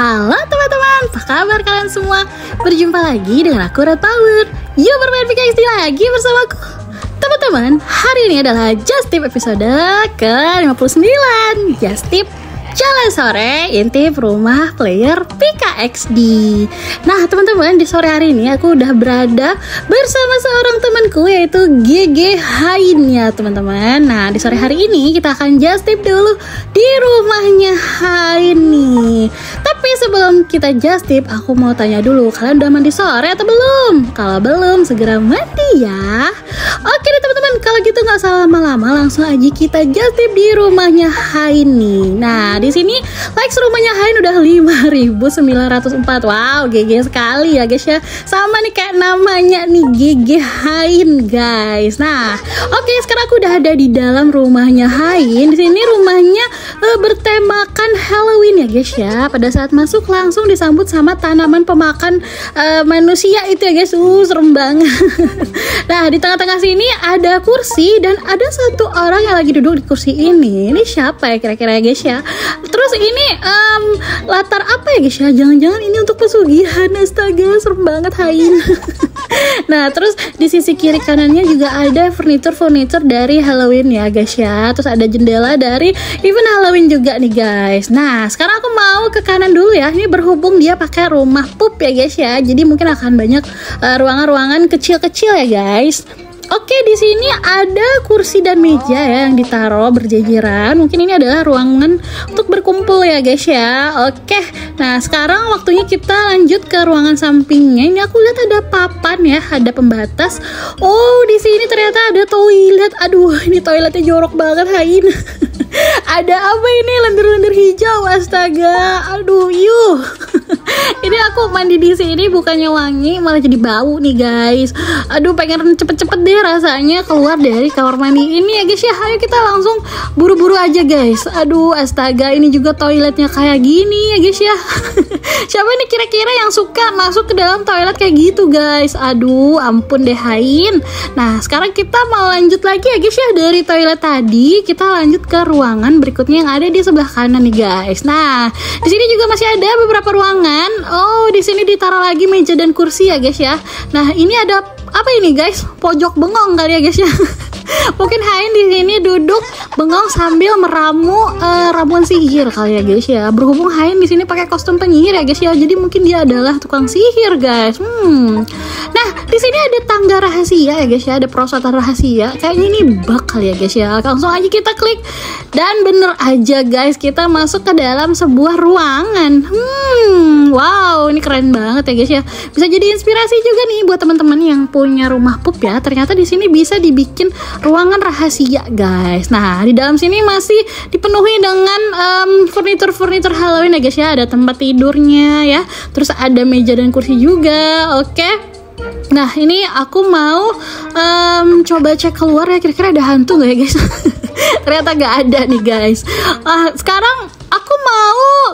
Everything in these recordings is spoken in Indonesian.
Halo teman-teman, apa kabar kalian semua? Berjumpa lagi dengan aku Red Power Yuk bermain PKXD lagi bersamaku Teman-teman, hari ini adalah Just Tip episode ke-59 Just Tip Jalan sore intip rumah player PKXD. Nah teman-teman di sore hari ini aku udah berada bersama seorang temanku yaitu GG Hainya teman-teman. Nah di sore hari ini kita akan just tip dulu di rumahnya Hain nih tapi sebelum kita just tip, aku mau tanya dulu, kalian udah mandi sore atau belum? Kalau belum, segera mandi ya. Oke, teman gitu nggak salah lama-lama langsung aja kita jatip di rumahnya Haini. Nah, di sini likes rumahnya Hain udah 5904. Wow, GG sekali ya guys ya. Sama nih kayak namanya nih GG Hain guys. Nah, oke okay, sekarang aku udah ada di dalam rumahnya Hain. Di sini rumahnya uh, bertemakan Halloween ya guys ya. Pada saat masuk langsung disambut sama tanaman pemakan uh, manusia itu ya guys. Uh, serem banget. nah, di tengah-tengah sini ada kursi kursi dan ada satu orang yang lagi duduk di kursi ini. Ini siapa ya kira-kira ya guys ya? Terus ini um, latar apa ya guys ya? Jangan-jangan ini untuk pesugihan astaga serem banget hain. nah terus di sisi kiri kanannya juga ada furniture-furniture dari Halloween ya guys ya. Terus ada jendela dari even Halloween juga nih guys. Nah sekarang aku mau ke kanan dulu ya. Ini berhubung dia pakai rumah pup ya guys ya. Jadi mungkin akan banyak eh, ruangan-ruangan uh, ruangan -ruangan kecil-kecil ya guys. Oke, di sini ada kursi dan meja ya yang ditaruh berjejeran. Mungkin ini adalah ruangan untuk berkumpul ya, guys ya. Oke. Nah, sekarang waktunya kita lanjut ke ruangan sampingnya. Ini aku lihat ada papan ya, ada pembatas. Oh, di sini ternyata ada toilet. Aduh, ini toiletnya jorok banget, Hain. ada apa ini lendir-lendir hijau astaga aduh yuk. ini aku mandi di sini bukannya wangi malah jadi bau nih guys aduh pengen cepet-cepet deh rasanya keluar dari kamar mandi ini ya guys ya ayo kita langsung buru-buru aja guys aduh astaga ini juga toiletnya kayak gini ya guys ya siapa nih kira-kira yang suka masuk ke dalam toilet kayak gitu guys aduh ampun deh Hain nah sekarang kita mau lanjut lagi ya guys ya dari toilet tadi kita lanjut ke ruangan berikutnya yang ada di sebelah kanan nih guys nah di sini juga masih ada beberapa ruangan ruangan. Oh, di sini ditaruh lagi meja dan kursi ya, guys ya. Nah, ini ada apa ini, guys? Pojok bengong kali ya, guys ya. mungkin Hain di sini duduk bengong sambil meramu uh, ramuan sihir kali ya guys ya berhubung Hain di sini pakai kostum penyihir ya guys ya jadi mungkin dia adalah tukang sihir guys hmm nah di sini ada tangga rahasia ya guys ya ada perosotan rahasia kayaknya ini bug kali ya guys ya langsung aja kita klik dan bener aja guys kita masuk ke dalam sebuah ruangan hmm wow ini keren banget ya guys ya bisa jadi inspirasi juga nih buat teman-teman yang punya rumah pup ya ternyata di sini bisa dibikin ruangan rahasia guys nah di dalam sini masih dipenuhi dengan furniture furniture furnitur Halloween ya guys ya ada tempat tidurnya ya terus ada meja dan kursi juga oke okay? Nah ini aku mau um, coba cek keluar ya kira-kira ada hantu nggak ya guys? Ternyata nggak ada nih guys. Uh, sekarang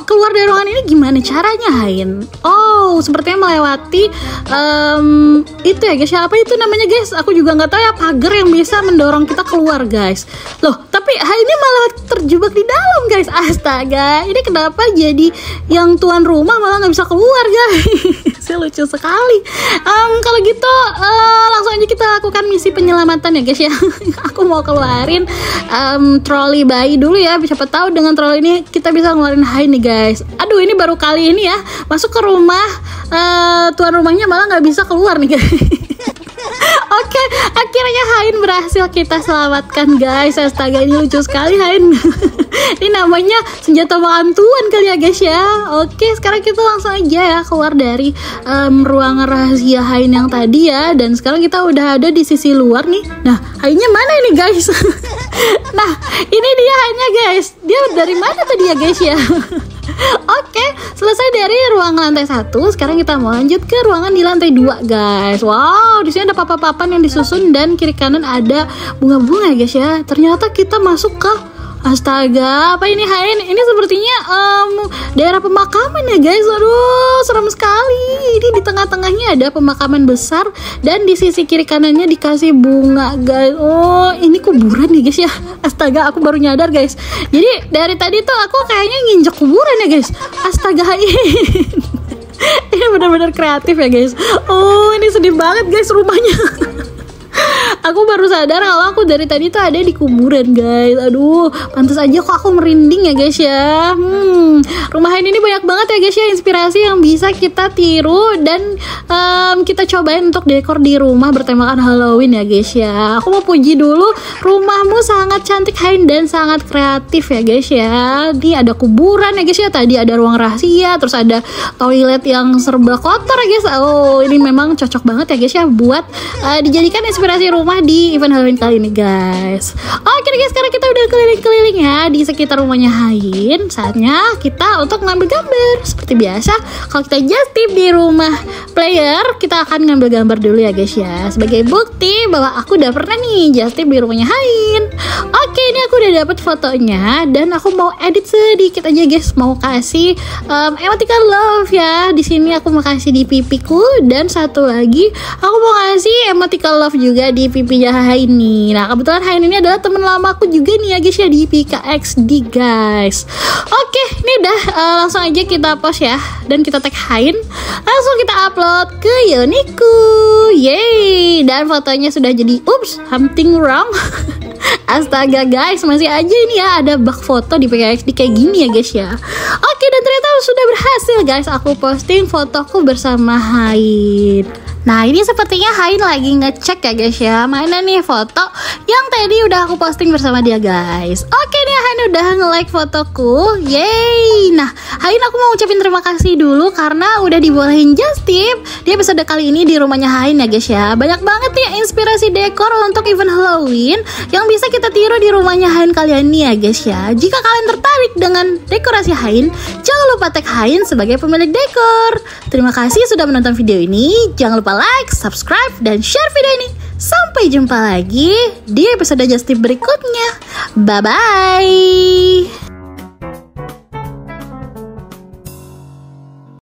keluar dari ruangan ini gimana caranya Hain? Oh, sepertinya melewati um, itu ya guys. Ya. Apa itu namanya guys? Aku juga nggak tahu ya pagar yang bisa mendorong kita keluar guys. Loh, tapi ini malah terjebak di dalam guys. Astaga, ini kenapa jadi yang tuan rumah malah nggak bisa keluar guys? Saya lucu sekali. Um, kalau gitu uh, langsung aja kita lakukan misi penyelamatan ya guys ya. aku mau keluarin um, troli bayi dulu ya. Siapa tahu dengan troli ini kita bisa ngeluarin Hain nih guys guys. Aduh ini baru kali ini ya masuk ke rumah uh, tuan rumahnya malah nggak bisa keluar nih guys. Oke, okay, akhirnya Hain berhasil kita selamatkan guys. Astaga ini lucu sekali Hain. ini namanya senjata bantuan kali ya guys ya. Oke, okay, sekarang kita langsung aja ya keluar dari um, ruangan rahasia Hain yang tadi ya. Dan sekarang kita udah ada di sisi luar nih. Nah, Hainnya mana ini guys? nah, ini dia Hainnya guys. Dia dari mana tadi ya guys ya? Oke, selesai dari ruangan lantai satu. Sekarang kita mau lanjut ke ruangan di lantai dua, guys. Wow, di sini ada papan-papan yang disusun dan kiri kanan ada bunga-bunga, guys ya. Ternyata kita masuk ke Astaga, apa ini Hain? Ini sepertinya um, daerah pemakaman ya guys. Aduh, serem sekali. Ini di tengah-tengahnya ada pemakaman besar dan di sisi kiri kanannya dikasih bunga guys. Oh, ini kuburan ya guys ya. Astaga, aku baru nyadar guys. Jadi dari tadi tuh aku kayaknya nginjek kuburan ya guys. Astaga Hain. ini benar-benar kreatif ya guys. Oh, ini sedih banget guys rumahnya. aku baru sadar kalau aku dari tadi tuh ada di kuburan guys aduh pantas aja kok aku merinding ya guys ya hmm rumah ini banyak banget ya guys ya inspirasi yang bisa kita tiru dan um, kita cobain untuk dekor di rumah bertemakan Halloween ya guys ya aku mau puji dulu rumahmu sangat cantik Hain dan sangat kreatif ya guys ya ini ada kuburan ya guys ya tadi ada ruang rahasia terus ada toilet yang serba kotor ya guys oh ini memang cocok banget ya guys ya buat uh, dijadikan inspirasi dekorasi rumah di event Halloween kali ini guys Oke guys sekarang kita udah keliling-keliling ya di sekitar rumahnya Hain Saatnya kita untuk ngambil gambar Seperti biasa kalau kita just di rumah player Kita akan ngambil gambar dulu ya guys ya Sebagai bukti bahwa aku udah pernah nih just di rumahnya Hain Oke ini aku udah dapet fotonya Dan aku mau edit sedikit aja guys Mau kasih um, emoticon love ya di sini aku mau kasih di pipiku Dan satu lagi aku mau kasih emoticon love juga juga di pipinya ini. Nah, kebetulan Haini ini adalah teman lama aku juga nih ya guys ya di PKXD guys. Oke, ini udah uh, langsung aja kita post ya dan kita tag Hain. Langsung kita upload ke Yoniku. Yeay, dan fotonya sudah jadi ups, something wrong. Astaga guys, masih aja ini ya ada bug foto di PKXD kayak gini ya guys ya. Oke, dan ternyata sudah berhasil guys aku posting fotoku bersama Hain. Nah ini sepertinya Hain lagi ngecek ya guys ya Mana nih foto yang tadi udah aku posting bersama dia guys Oke nih Hain udah nge-like fotoku Yeay Nah Hain aku mau ucapin terima kasih dulu Karena udah dibolehin just tip Dia episode kali ini di rumahnya Hain ya guys ya Banyak banget ya inspirasi dekor untuk event Halloween Yang bisa kita tiru di rumahnya Hain kalian nih ya guys ya Jika kalian tertarik dengan dekorasi Hain Jangan lupa tag Hain sebagai pemilik dekor Terima kasih sudah menonton video ini Jangan lupa like, subscribe, dan share video ini. Sampai jumpa lagi di episode Justin berikutnya. Bye-bye!